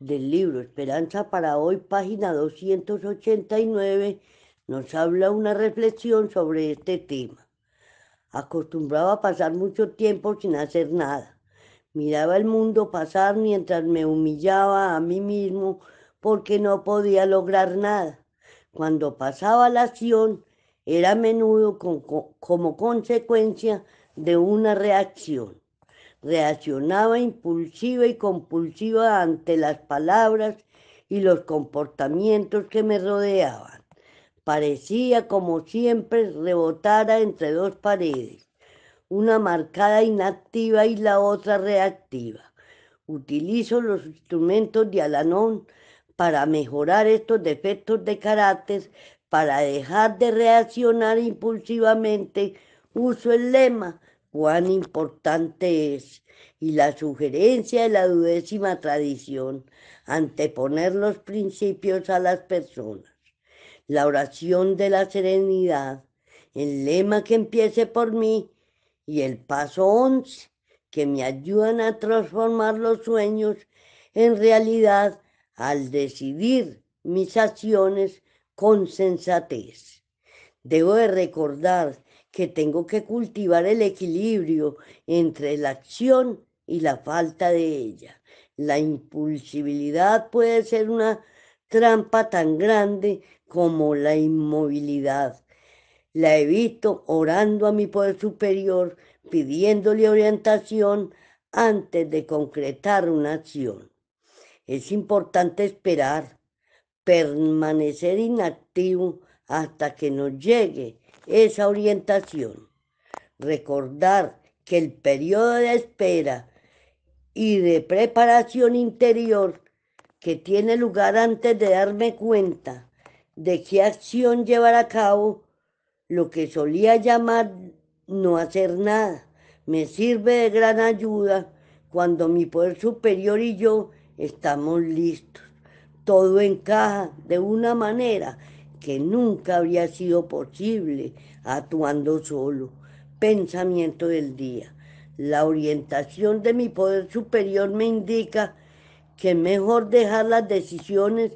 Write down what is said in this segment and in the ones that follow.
del libro Esperanza para hoy, página 289, nos habla una reflexión sobre este tema. Acostumbraba a pasar mucho tiempo sin hacer nada. Miraba el mundo pasar mientras me humillaba a mí mismo porque no podía lograr nada. Cuando pasaba la acción, era a menudo como consecuencia de una reacción reaccionaba impulsiva y compulsiva ante las palabras y los comportamientos que me rodeaban. Parecía como siempre rebotara entre dos paredes, una marcada inactiva y la otra reactiva. Utilizo los instrumentos de Alanón para mejorar estos defectos de carácter, para dejar de reaccionar impulsivamente, uso el lema cuán importante es y la sugerencia de la duodécima tradición, anteponer los principios a las personas. La oración de la serenidad, el lema que empiece por mí y el paso 11 que me ayudan a transformar los sueños en realidad al decidir mis acciones con sensatez. Debo recordar que tengo que cultivar el equilibrio entre la acción y la falta de ella. La impulsibilidad puede ser una trampa tan grande como la inmovilidad. La evito orando a mi poder superior, pidiéndole orientación antes de concretar una acción. Es importante esperar, permanecer inactivo hasta que nos llegue esa orientación. Recordar que el periodo de espera y de preparación interior que tiene lugar antes de darme cuenta de qué acción llevar a cabo, lo que solía llamar no hacer nada, me sirve de gran ayuda cuando mi poder superior y yo estamos listos. Todo encaja de una manera que nunca habría sido posible actuando solo. Pensamiento del día. La orientación de mi poder superior me indica que mejor dejar las decisiones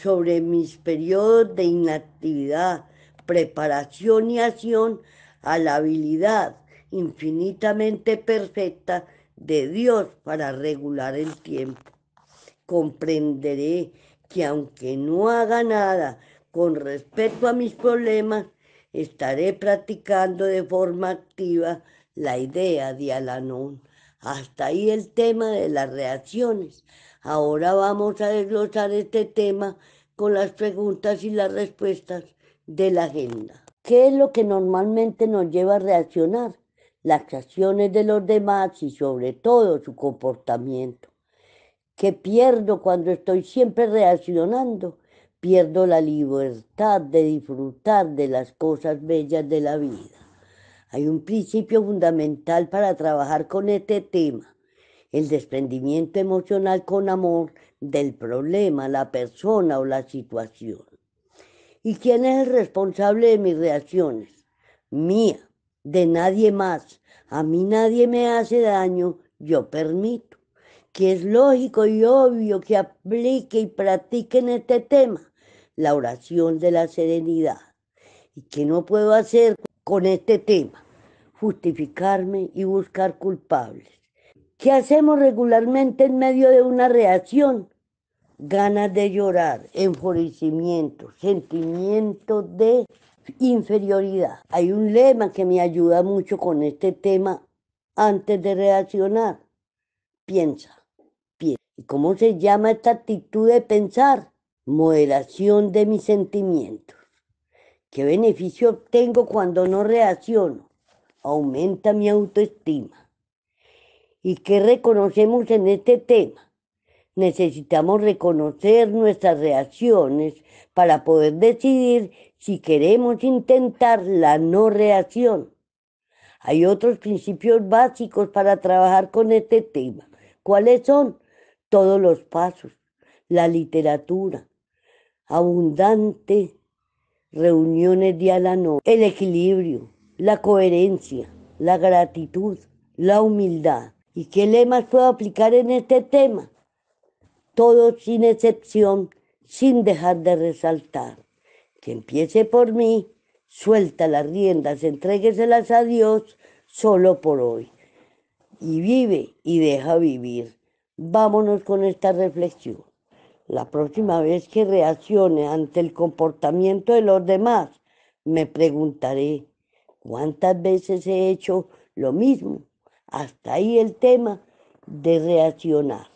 sobre mis periodos de inactividad, preparación y acción a la habilidad infinitamente perfecta de Dios para regular el tiempo. Comprenderé que aunque no haga nada, con respecto a mis problemas, estaré practicando de forma activa la idea de Alanón. Hasta ahí el tema de las reacciones. Ahora vamos a desglosar este tema con las preguntas y las respuestas de la agenda. ¿Qué es lo que normalmente nos lleva a reaccionar? Las acciones de los demás y sobre todo su comportamiento. ¿Qué pierdo cuando estoy siempre reaccionando? pierdo la libertad de disfrutar de las cosas bellas de la vida. Hay un principio fundamental para trabajar con este tema, el desprendimiento emocional con amor del problema, la persona o la situación. ¿Y quién es el responsable de mis reacciones? Mía, de nadie más. A mí nadie me hace daño, yo permito. Que es lógico y obvio que aplique y practique en este tema la oración de la serenidad. ¿Y qué no puedo hacer con este tema? Justificarme y buscar culpables. ¿Qué hacemos regularmente en medio de una reacción? Ganas de llorar, enfurecimiento, sentimiento de inferioridad. Hay un lema que me ayuda mucho con este tema antes de reaccionar. Piensa, piensa. ¿Y cómo se llama esta actitud de pensar? moderación de mis sentimientos. ¿Qué beneficio obtengo cuando no reacciono? Aumenta mi autoestima. ¿Y qué reconocemos en este tema? Necesitamos reconocer nuestras reacciones para poder decidir si queremos intentar la no reacción. Hay otros principios básicos para trabajar con este tema. ¿Cuáles son? Todos los pasos, la literatura, abundante, reuniones de a la noche, el equilibrio, la coherencia, la gratitud, la humildad. ¿Y qué lemas puedo aplicar en este tema? Todo sin excepción, sin dejar de resaltar. Que empiece por mí, suelta las riendas, entrégueselas a Dios solo por hoy. Y vive y deja vivir. Vámonos con esta reflexión. La próxima vez que reaccione ante el comportamiento de los demás, me preguntaré cuántas veces he hecho lo mismo. Hasta ahí el tema de reaccionar.